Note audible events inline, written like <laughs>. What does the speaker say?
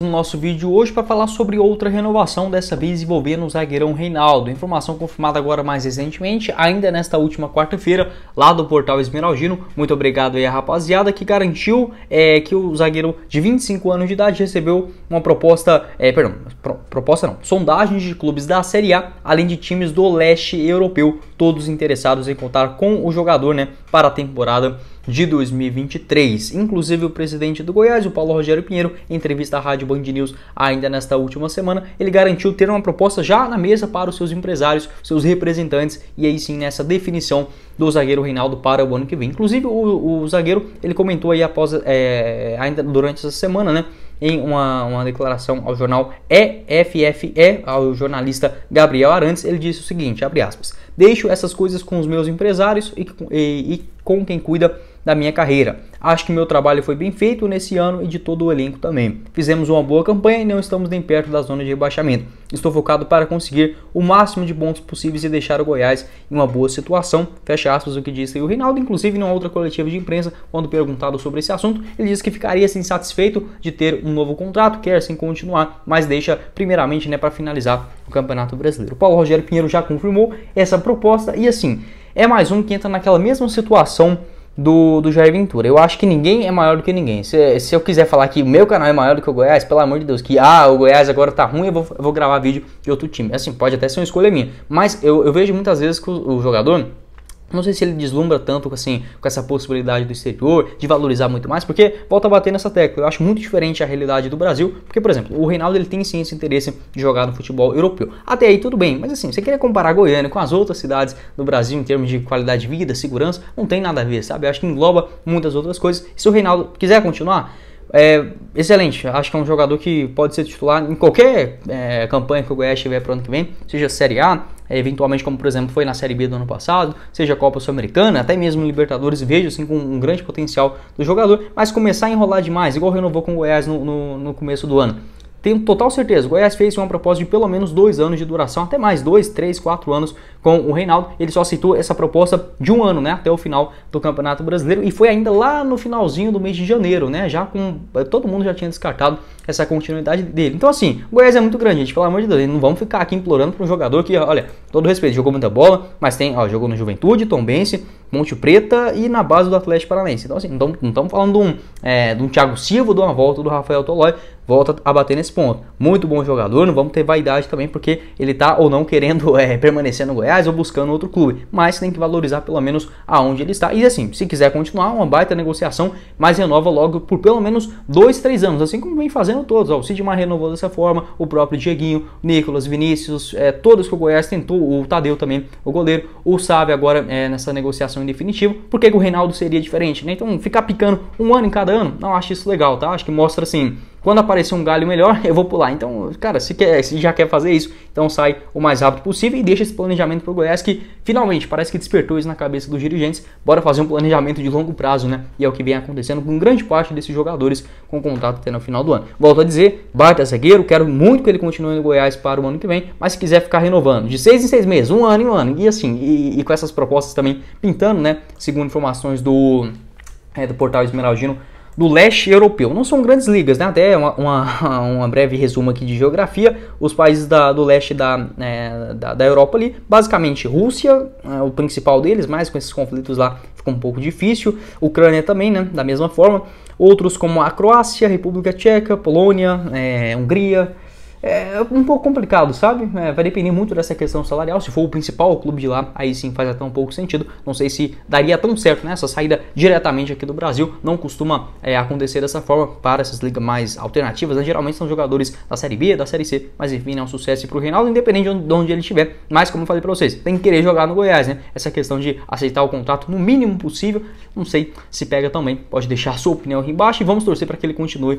no nosso vídeo hoje para falar sobre outra renovação, dessa vez envolvendo o zagueirão Reinaldo. Informação confirmada agora mais recentemente, ainda nesta última quarta-feira, lá do portal Esmeraldino. Muito obrigado aí a rapaziada que garantiu é, que o zagueiro de 25 anos de idade recebeu uma proposta, é, perdão, proposta não, sondagens de clubes da Série A, além de times do leste europeu, todos interessados em contar com o jogador né, para a temporada de 2023. Inclusive o presidente do Goiás, o Paulo Rogério Pinheiro, em entrevista à Rádio Band News ainda nesta última semana, ele garantiu ter uma proposta já na mesa para os seus empresários, seus representantes, e aí sim nessa definição do zagueiro Reinaldo para o ano que vem. Inclusive o, o zagueiro, ele comentou aí após, é, ainda durante essa semana, né, em uma, uma declaração ao jornal EFFE, ao jornalista Gabriel Arantes, ele disse o seguinte, abre aspas, deixo essas coisas com os meus empresários e, e, e com quem cuida da minha carreira. Acho que meu trabalho foi bem feito nesse ano e de todo o elenco também. Fizemos uma boa campanha e não estamos nem perto da zona de rebaixamento. Estou focado para conseguir o máximo de pontos possíveis e deixar o Goiás em uma boa situação. Fecha aspas o que disse o Reinaldo, inclusive em uma outra coletiva de imprensa, quando perguntado sobre esse assunto, ele disse que ficaria assim, de ter um novo contrato, quer sim continuar, mas deixa primeiramente né, para finalizar o Campeonato Brasileiro. O Paulo Rogério Pinheiro já confirmou essa proposta e assim, é mais um que entra naquela mesma situação do, do Jair Ventura. Eu acho que ninguém é maior do que ninguém. Se, se eu quiser falar que o meu canal é maior do que o Goiás, pelo amor de Deus, que ah, o Goiás agora tá ruim, eu vou, eu vou gravar vídeo de outro time. É assim, pode até ser uma escolha minha. Mas eu, eu vejo muitas vezes que o, o jogador não sei se ele deslumbra tanto assim, com essa possibilidade do exterior, de valorizar muito mais, porque volta a bater nessa tecla. Eu acho muito diferente a realidade do Brasil, porque, por exemplo, o Reinaldo ele tem sim esse interesse de jogar no futebol europeu. Até aí tudo bem, mas assim, você querer comparar Goiânia com as outras cidades do Brasil em termos de qualidade de vida, segurança, não tem nada a ver, sabe? Eu acho que engloba muitas outras coisas. E se o Reinaldo quiser continuar, é, excelente. Acho que é um jogador que pode ser titular em qualquer é, campanha que o Goiás tiver para o ano que vem, seja Série A, eventualmente, como por exemplo foi na Série B do ano passado, seja Copa Sul-Americana, até mesmo Libertadores, vejo assim com um grande potencial do jogador, mas começar a enrolar demais, igual renovou com o Goiás no, no, no começo do ano. Tenho total certeza, o Goiás fez uma proposta de pelo menos dois anos de duração, até mais, dois, três, quatro anos com o Reinaldo. Ele só citou essa proposta de um ano, né? Até o final do Campeonato Brasileiro. E foi ainda lá no finalzinho do mês de janeiro, né? Já com. Eh, todo mundo já tinha descartado essa continuidade dele. Então, assim, o Goiás é muito grande, gente. Pelo amor de Deus, não vamos ficar aqui implorando para um jogador que, olha, todo respeito, jogou muita bola, mas tem, ó, jogou no Juventude, Tombense, Monte Preta e na base do Atlético Paranaense. Então, assim, não estamos falando de um, é, de um Thiago Silva, de uma volta do Rafael Tolói, volta a bater nesse ponto. Muito bom jogador, não vamos ter vaidade também, porque ele tá ou não querendo é, <laughs> permanecer no Goiás reais ou buscando outro clube, mas tem que valorizar pelo menos aonde ele está. E assim, se quiser continuar, uma baita negociação, mas renova logo por pelo menos dois, três anos, assim como vem fazendo todos. Ó, o Sidmar renovou dessa forma, o próprio Dieguinho, Nicolas, Vinícius, é, todos que o Goiás tentou, o Tadeu também, o goleiro, o Sávio agora é, nessa negociação em definitivo. Por que, que o Reinaldo seria diferente? Né? Então ficar picando um ano em cada ano, não acho isso legal, tá? Acho que mostra assim quando aparecer um galho melhor, <laughs> eu vou pular. Então, cara, se, quer, se já quer fazer isso, então sai o mais rápido possível e deixa esse planejamento para o Goiás que finalmente parece que despertou isso na cabeça dos dirigentes. Bora fazer um planejamento de longo prazo, né? E é o que vem acontecendo com grande parte desses jogadores com contato até no final do ano. Volto a dizer, baita é zagueiro, quero muito que ele continue no Goiás para o ano que vem, mas se quiser ficar renovando de seis em seis meses, um ano em um ano, e assim, e, e com essas propostas também pintando, né? Segundo informações do, é, do portal Esmeraldino do leste europeu. Não são grandes ligas, né? Até uma, uma, <laughs> uma breve resumo aqui de geografia. Os países da, do leste da, é, da, da, Europa ali, basicamente Rússia, é o principal deles, mas com esses conflitos lá ficou um pouco difícil. Ucrânia também, né? Da mesma forma. Outros como a Croácia, República Tcheca, Polônia, é, Hungria, é um pouco complicado, sabe? É, vai depender muito dessa questão salarial. Se for o principal o clube de lá, aí sim faz até um pouco sentido. Não sei se daria tão certo nessa né? saída diretamente aqui do Brasil. Não costuma é, acontecer dessa forma para essas ligas mais alternativas. Né? Geralmente são jogadores da Série B, da Série C. Mas enfim, é um sucesso para o Reinaldo, independente de onde ele estiver. Mas como eu falei para vocês, tem que querer jogar no Goiás, né? Essa questão de aceitar o contrato no mínimo possível. Não sei se pega também. Pode deixar a sua opinião aqui embaixo e vamos torcer para que ele continue